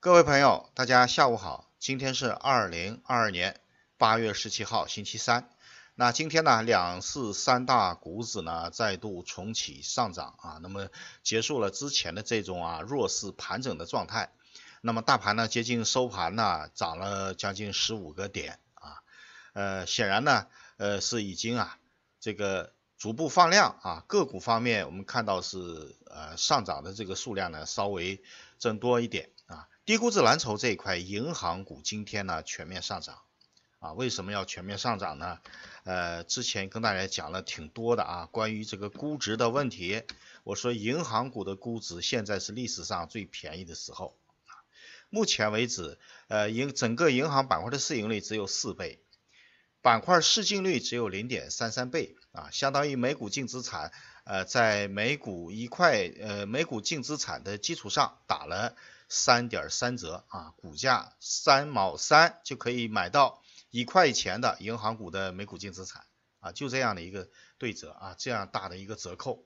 各位朋友，大家下午好。今天是二零二二年八月十七号，星期三。那今天呢，两市三大股指呢再度重启上涨啊，那么结束了之前的这种啊弱势盘整的状态。那么大盘呢，接近收盘呢，涨了将近十五个点啊。呃，显然呢，呃是已经啊这个逐步放量啊。个股方面，我们看到是呃上涨的这个数量呢稍微增多一点。低估值蓝筹这一块，银行股今天呢全面上涨，啊，为什么要全面上涨呢？呃，之前跟大家讲了挺多的啊，关于这个估值的问题，我说银行股的估值现在是历史上最便宜的时候，目前为止，呃，银整个银行板块的市盈率只有四倍，板块市净率只有零点三三倍啊，相当于每股净资产，呃，在每股一块，呃，每股净资产的基础上打了。三点三折啊，股价三毛三就可以买到一块钱的银行股的每股净资产啊，就这样的一个对折啊，这样大的一个折扣。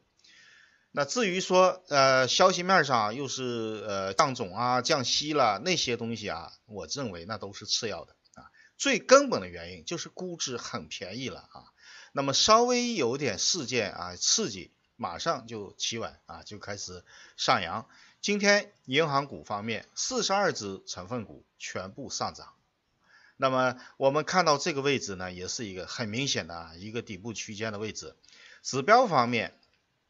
那至于说呃消息面上又是呃降准啊、降息了那些东西啊，我认为那都是次要的啊，最根本的原因就是估值很便宜了啊。那么稍微有点事件啊刺激，马上就企稳啊，就开始上扬。今天银行股方面，四十二只成分股全部上涨。那么我们看到这个位置呢，也是一个很明显的一个底部区间的位置。指标方面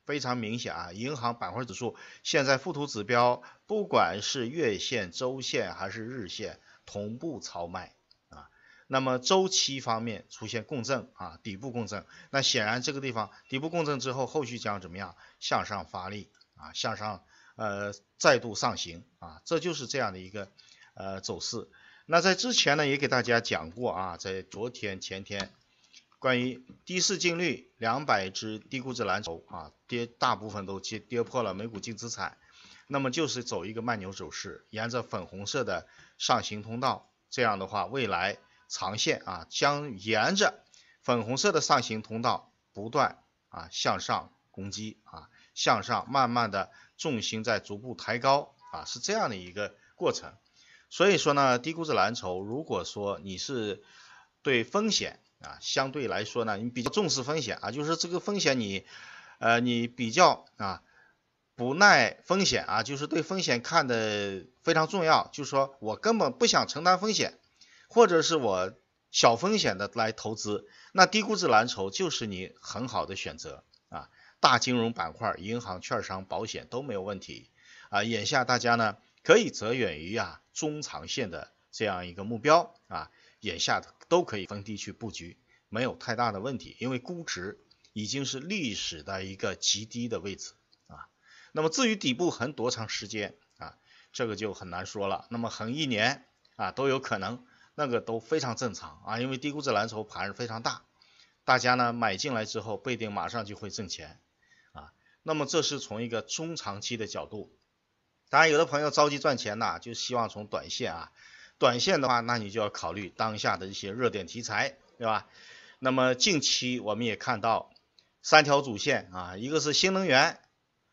非常明显啊，银行板块指数现在附图指标，不管是月线、周线还是日线，同步超卖啊。那么周期方面出现共振啊，底部共振。那显然这个地方底部共振之后，后续将怎么样向上发力啊？向上。呃，再度上行啊，这就是这样的一个呃走势。那在之前呢，也给大家讲过啊，在昨天前天，关于低市净率两百只低估值蓝筹啊，跌大部分都跌跌破了每股净资产，那么就是走一个慢牛走势，沿着粉红色的上行通道，这样的话，未来长线啊，将沿着粉红色的上行通道不断啊向上攻击啊，向上慢慢的。重心在逐步抬高啊，是这样的一个过程。所以说呢，低估值蓝筹，如果说你是对风险啊相对来说呢，你比较重视风险啊，就是这个风险你呃你比较啊不耐风险啊，就是对风险看的非常重要，就是说我根本不想承担风险，或者是我小风险的来投资，那低估值蓝筹就是你很好的选择。大金融板块，银行、券商、保险都没有问题啊。眼下大家呢可以择远于啊中长线的这样一个目标啊，眼下都可以分地区布局，没有太大的问题，因为估值已经是历史的一个极低的位置啊。那么至于底部横多长时间啊，这个就很难说了。那么横一年啊都有可能，那个都非常正常啊，因为低估值蓝筹盘是非常大，大家呢买进来之后，不一定马上就会挣钱。那么这是从一个中长期的角度，当然有的朋友着急赚钱呐，就希望从短线啊，短线的话，那你就要考虑当下的一些热点题材，对吧？那么近期我们也看到三条主线啊，一个是新能源，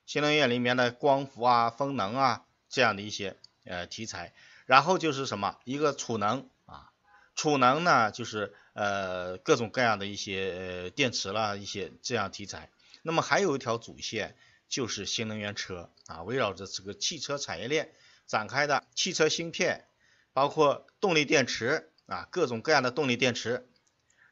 新能源里面的光伏啊、风能啊这样的一些呃题材，然后就是什么一个储能啊，储能呢就是呃各种各样的一些电池啦，一些这样题材。那么还有一条主线就是新能源车啊，围绕着这个汽车产业链展开的汽车芯片，包括动力电池啊，各种各样的动力电池。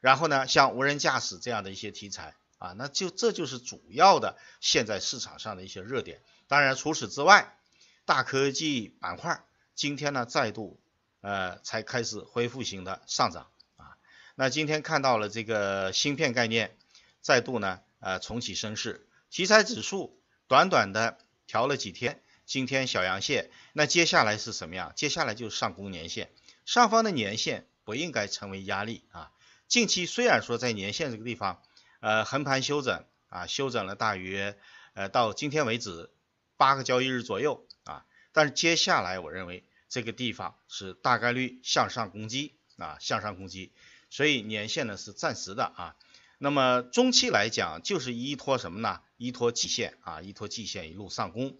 然后呢，像无人驾驶这样的一些题材啊，那就这就是主要的现在市场上的一些热点。当然除此之外，大科技板块今天呢再度呃才开始恢复性的上涨啊。那今天看到了这个芯片概念再度呢。呃重启升势，题材指数短短的调了几天，今天小阳线，那接下来是什么呀？接下来就是上攻年线，上方的年线不应该成为压力啊。近期虽然说在年线这个地方，呃，横盘休整啊，休整了大约呃到今天为止八个交易日左右啊，但是接下来我认为这个地方是大概率向上攻击啊，向上攻击，所以年线呢是暂时的啊。那么中期来讲，就是依托什么呢？依托季线啊，依托季线一路上攻。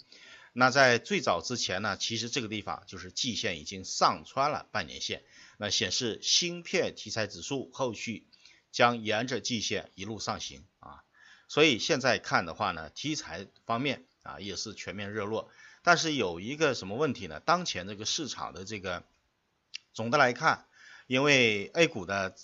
那在最早之前呢，其实这个地方就是季线已经上穿了半年线，那显示芯片题材指数后续将沿着季线一路上行啊。所以现在看的话呢，题材方面啊也是全面热络，但是有一个什么问题呢？当前这个市场的这个总的来看，因为 A 股的。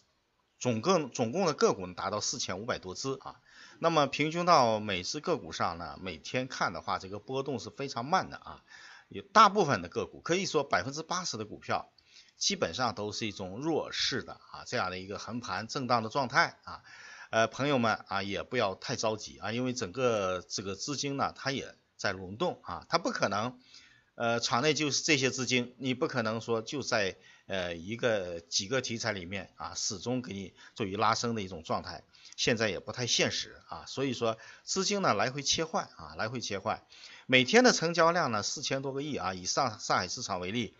总共总共的个股呢达到四千五百多只啊，那么平均到每只个股上呢，每天看的话，这个波动是非常慢的啊，有大部分的个股可以说百分之八十的股票基本上都是一种弱势的啊这样的一个横盘震荡的状态啊，呃朋友们啊也不要太着急啊，因为整个这个资金呢它也在轮动啊，它不可能。呃，场内就是这些资金，你不可能说就在呃一个几个题材里面啊，始终给你处于拉升的一种状态，现在也不太现实啊。所以说资金呢来回切换啊，来回切换，每天的成交量呢四千多个亿啊，以上上海市场为例，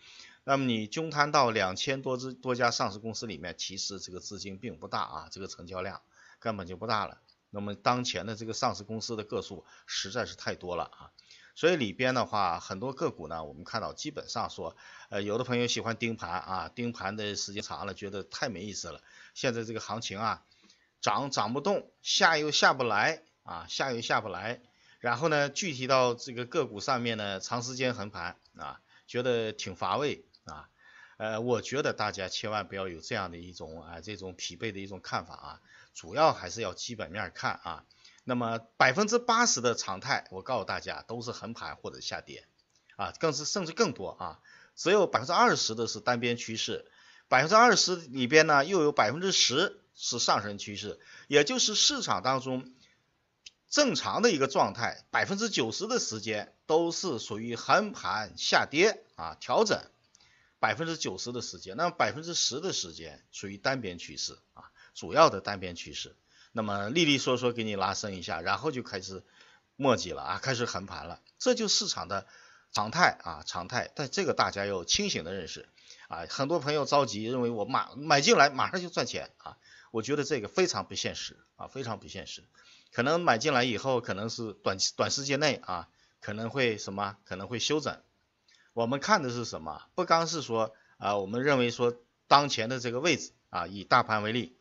那么你均摊到两千多只多家上市公司里面，其实这个资金并不大啊，这个成交量根本就不大了。那么当前的这个上市公司的个数实在是太多了啊。所以里边的话，很多个股呢，我们看到基本上说，呃，有的朋友喜欢盯盘啊，盯盘的时间长了，觉得太没意思了。现在这个行情啊，涨涨不动，下又下不来啊，下又下不来。然后呢，具体到这个个股上面呢，长时间横盘啊，觉得挺乏味啊。呃，我觉得大家千万不要有这样的一种啊，这种疲惫的一种看法啊，主要还是要基本面看啊。那么百分之八十的常态，我告诉大家都是横盘或者下跌，啊，更是甚至更多啊，只有百分之二十的是单边趋势，百分之二十里边呢又有百分之十是上升趋势，也就是市场当中正常的一个状态，百分之九十的时间都是属于横盘下跌啊调整，百分之九十的时间，那百分之十的时间属于单边趋势啊，主要的单边趋势。那么利利索索给你拉升一下，然后就开始墨迹了啊，开始横盘了，这就市场的常态啊，常态。但这个大家要清醒的认识啊，很多朋友着急，认为我马买进来马上就赚钱啊，我觉得这个非常不现实啊，非常不现实。可能买进来以后，可能是短短时间内啊，可能会什么，可能会休整。我们看的是什么？不光是说啊，我们认为说当前的这个位置啊，以大盘为例。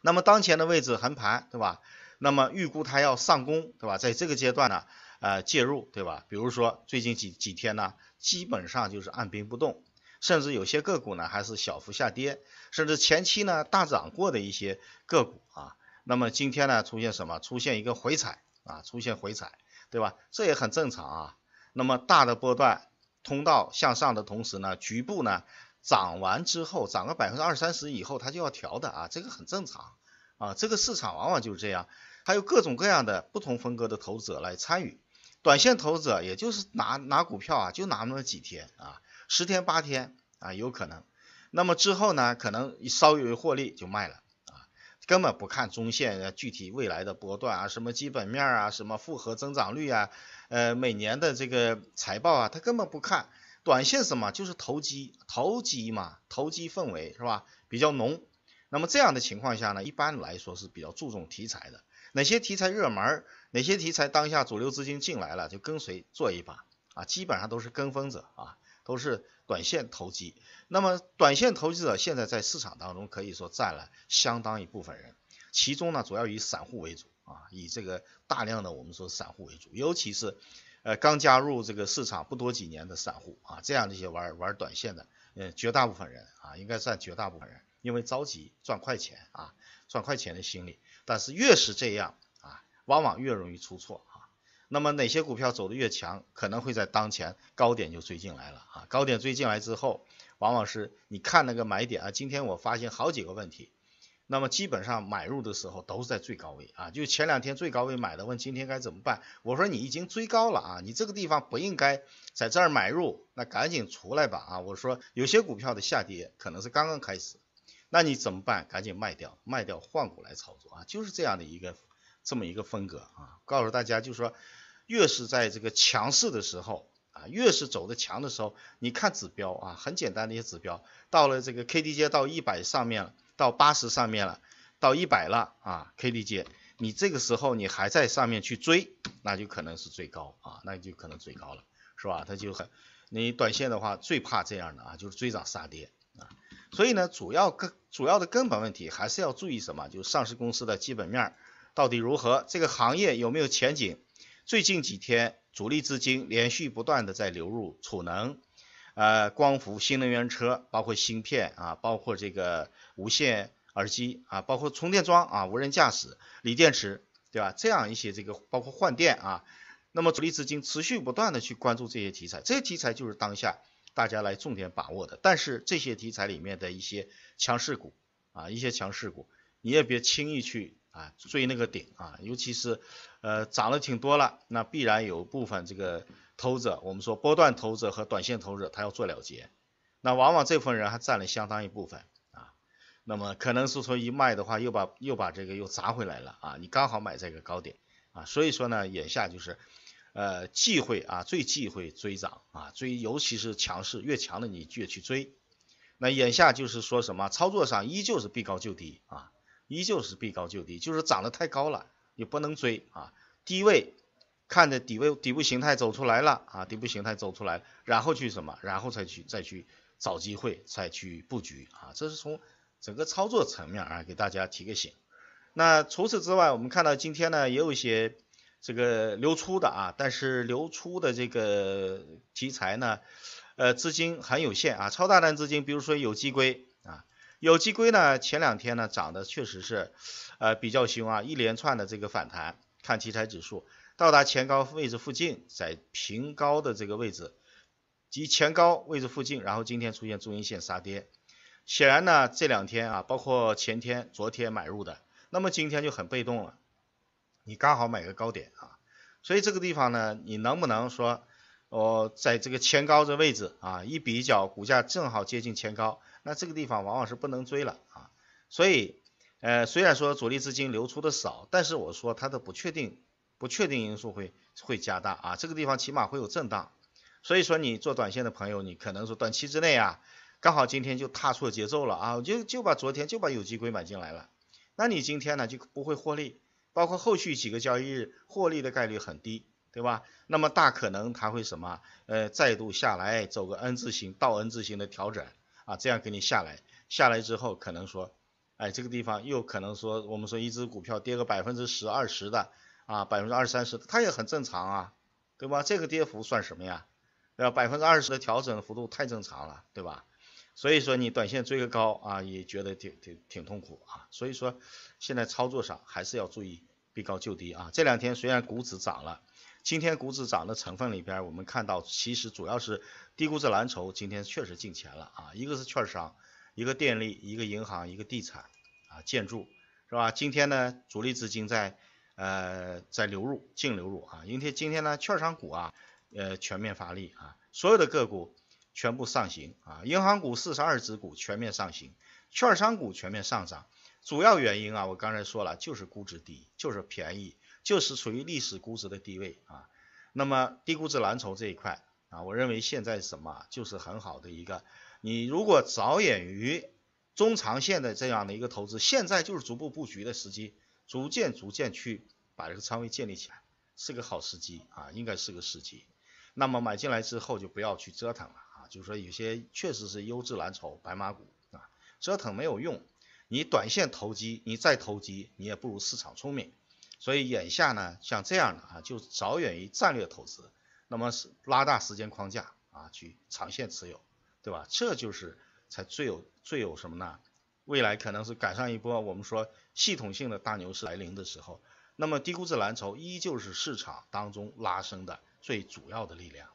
那么当前的位置横盘，对吧？那么预估它要上攻，对吧？在这个阶段呢，呃，介入，对吧？比如说最近几几天呢，基本上就是按兵不动，甚至有些个股呢还是小幅下跌，甚至前期呢大涨过的一些个股啊，那么今天呢出现什么？出现一个回踩啊，出现回踩，对吧？这也很正常啊。那么大的波段通道向上的同时呢，局部呢？涨完之后，涨个百分之二三十以后，它就要调的啊，这个很正常啊。这个市场往往就是这样。还有各种各样的不同风格的投资者来参与，短线投资者也就是拿拿股票啊，就拿那么几天啊，十天八天啊有可能。那么之后呢，可能稍微获利就卖了啊，根本不看中线具体未来的波段啊，什么基本面啊，什么复合增长率啊，呃，每年的这个财报啊，他根本不看。短线什么？就是投机，投机嘛，投机氛围是吧？比较浓。那么这样的情况下呢，一般来说是比较注重题材的，哪些题材热门，哪些题材当下主流资金进来了就跟随做一把啊，基本上都是跟风者啊，都是短线投机。那么短线投机者现在在市场当中可以说占了相当一部分人，其中呢主要以散户为主啊，以这个大量的我们说散户为主，尤其是。呃，刚加入这个市场不多几年的散户啊，这样的一些玩玩短线的，嗯，绝大部分人啊，应该算绝大部分人，因为着急赚快钱啊，赚快钱的心理，但是越是这样啊，往往越容易出错啊。那么哪些股票走的越强，可能会在当前高点就追进来了啊。高点追进来之后，往往是你看那个买点啊，今天我发现好几个问题。那么基本上买入的时候都是在最高位啊，就前两天最高位买的，问今天该怎么办？我说你已经追高了啊，你这个地方不应该在这儿买入，那赶紧出来吧啊！我说有些股票的下跌可能是刚刚开始，那你怎么办？赶紧卖掉，卖掉换股来操作啊，就是这样的一个这么一个风格啊，告诉大家就是说，越是在这个强势的时候啊，越是走的强的时候，你看指标啊，很简单的一些指标，到了这个 KDJ 到一百上面了。到八十上面了，到一百了啊 k D t 姐，你这个时候你还在上面去追，那就可能是最高啊，那就可能最高了，是吧？它就很，你短线的话最怕这样的啊，就是追涨杀跌啊。所以呢，主要根主要的根本问题还是要注意什么？就是上市公司的基本面到底如何，这个行业有没有前景？最近几天主力资金连续不断的在流入储能。呃，光伏、新能源车，包括芯片啊，包括这个无线耳机啊，包括充电桩啊，无人驾驶、锂电池，对吧？这样一些这个包括换电啊，那么主力资金持续不断的去关注这些题材，这些题材就是当下大家来重点把握的。但是这些题材里面的一些强势股啊，一些强势股，你也别轻易去啊追那个顶啊，尤其是呃涨了挺多了，那必然有部分这个。投资者，我们说波段投资者和短线投资者，他要做了结，那往往这部分人还占了相当一部分啊。那么可能是说一卖的话，又把又把这个又砸回来了啊。你刚好买这个高点啊，所以说呢，眼下就是呃忌讳啊，最忌讳追涨啊，追尤其是强势越强的你越去追。那眼下就是说什么操作上依旧是避高就低啊，依旧是避高就低，就是涨得太高了你不能追啊，低位。看着底位底部形态走出来了啊，底部形态走出来然后去什么？然后才去再去找机会，再去布局啊。这是从整个操作层面啊，给大家提个醒。那除此之外，我们看到今天呢，也有一些这个流出的啊，但是流出的这个题材呢，呃，资金很有限啊。超大单资金，比如说有机硅啊，有机硅呢，前两天呢涨的确实是呃比较凶啊，一连串的这个反弹，看题材指数。到达前高位置附近，在平高的这个位置及前高位置附近，然后今天出现中阴线杀跌，显然呢这两天啊，包括前天、昨天买入的，那么今天就很被动了。你刚好买个高点啊，所以这个地方呢，你能不能说，哦，在这个前高这位置啊，一比较股价正好接近前高，那这个地方往往是不能追了啊。所以，呃，虽然说主力资金流出的少，但是我说它的不确定。不确定因素会会加大啊，这个地方起码会有震荡，所以说你做短线的朋友，你可能说短期之内啊，刚好今天就踏错节奏了啊，就就把昨天就把有机硅买进来了，那你今天呢就不会获利，包括后续几个交易日获利的概率很低，对吧？那么大可能它会什么呃再度下来走个 N 字形倒 N 字形的调整啊，这样给你下来下来之后可能说，哎这个地方又可能说我们说一只股票跌个百分之十二十的。啊，百分之二三十，它也很正常啊，对吧？这个跌幅算什么呀？对吧？百分之二十的调整幅度太正常了，对吧？所以说你短线追个高啊，也觉得挺挺挺痛苦啊。所以说现在操作上还是要注意避高就低啊。这两天虽然股指涨了，今天股指涨的成分里边，我们看到其实主要是低估值蓝筹今天确实进钱了啊，一个是券商，一个电力，一个银行，一个地产啊建筑，是吧？今天呢，主力资金在呃，在流入净流入啊，因为今天呢，券商股啊，呃，全面发力啊，所有的个股全部上行啊，银行股四十二只股全面上行，券商股全面上涨，主要原因啊，我刚才说了，就是估值低，就是便宜，就是属于历史估值的地位啊。那么低估值蓝筹这一块啊，我认为现在什么，就是很好的一个，你如果着眼于中长线的这样的一个投资，现在就是逐步布局的时机。逐渐逐渐去把这个仓位建立起来，是个好时机啊，应该是个时机。那么买进来之后就不要去折腾了啊，就是说有些确实是优质蓝筹、白马股啊，折腾没有用。你短线投机，你再投机，你也不如市场聪明。所以眼下呢，像这样的啊，就着眼于战略投资，那么是拉大时间框架啊，去长线持有，对吧？这就是才最有最有什么呢？未来可能是赶上一波我们说系统性的大牛市来临的时候，那么低估值蓝筹依旧是市场当中拉升的最主要的力量，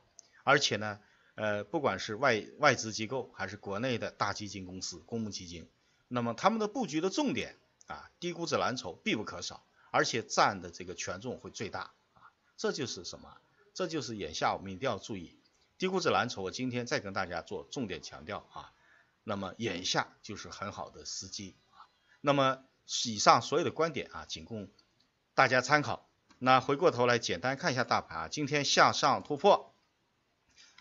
而且呢，呃，不管是外外资机构还是国内的大基金公司、公募基金，那么他们的布局的重点啊，低估值蓝筹必不可少，而且占的这个权重会最大啊，这就是什么？这就是眼下我们一定要注意低估值蓝筹。我今天再跟大家做重点强调啊。那么眼下就是很好的时机啊。那么以上所有的观点啊，仅供大家参考。那回过头来简单看一下大盘啊，今天向上突破。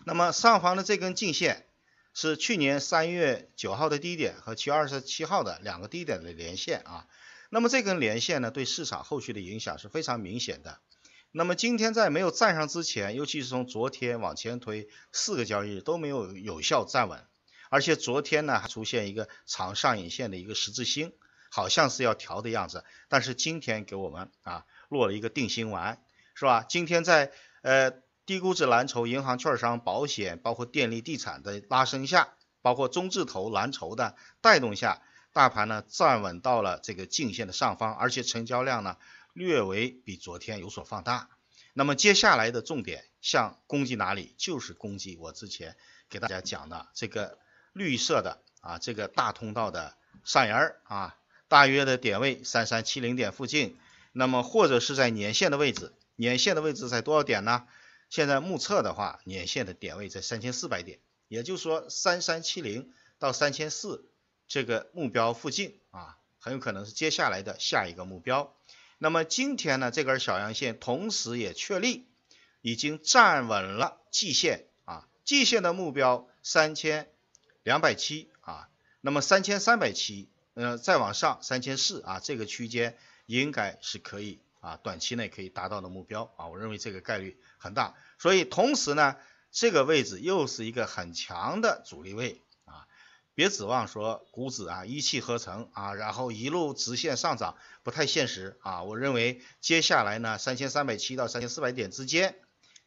那么上方的这根颈线是去年三月九号的低点和七月二十七号的两个低点的连线啊。那么这根连线呢，对市场后续的影响是非常明显的。那么今天在没有站上之前，尤其是从昨天往前推四个交易日都没有有效站稳。而且昨天呢还出现一个长上影线的一个十字星，好像是要调的样子，但是今天给我们啊落了一个定心丸，是吧？今天在呃低估值蓝筹、银行、券商、保险，包括电力、地产的拉升下，包括中字头蓝筹的带动下，大盘呢站稳到了这个颈线的上方，而且成交量呢略微比昨天有所放大。那么接下来的重点像攻击哪里？就是攻击我之前给大家讲的这个。绿色的啊，这个大通道的上沿儿啊，大约的点位三三七零点附近。那么或者是在年线的位置，年线的位置在多少点呢？现在目测的话，年线的点位在三千四百点，也就是说三三七零到三千四这个目标附近啊，很有可能是接下来的下一个目标。那么今天呢，这根小阳线同时也确立，已经站稳了季线啊，季线的目标三千。两百七啊，那么三千三百七，呃，再往上三千四啊，这个区间应该是可以啊，短期内可以达到的目标啊，我认为这个概率很大。所以同时呢，这个位置又是一个很强的阻力位啊，别指望说股指啊一气呵成啊，然后一路直线上涨不太现实啊。我认为接下来呢，三千三百七到三千四百点之间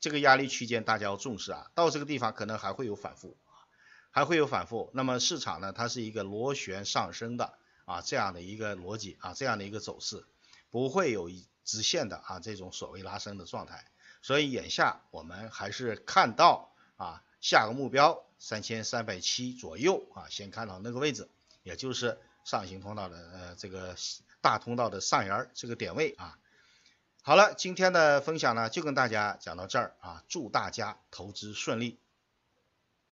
这个压力区间大家要重视啊，到这个地方可能还会有反复。还会有反复，那么市场呢？它是一个螺旋上升的啊，这样的一个逻辑啊，这样的一个走势，不会有直线的啊这种所谓拉升的状态。所以眼下我们还是看到啊下个目标三千三百七左右啊，先看到那个位置，也就是上行通道的呃这个大通道的上沿这个点位啊。好了，今天的分享呢就跟大家讲到这儿啊，祝大家投资顺利。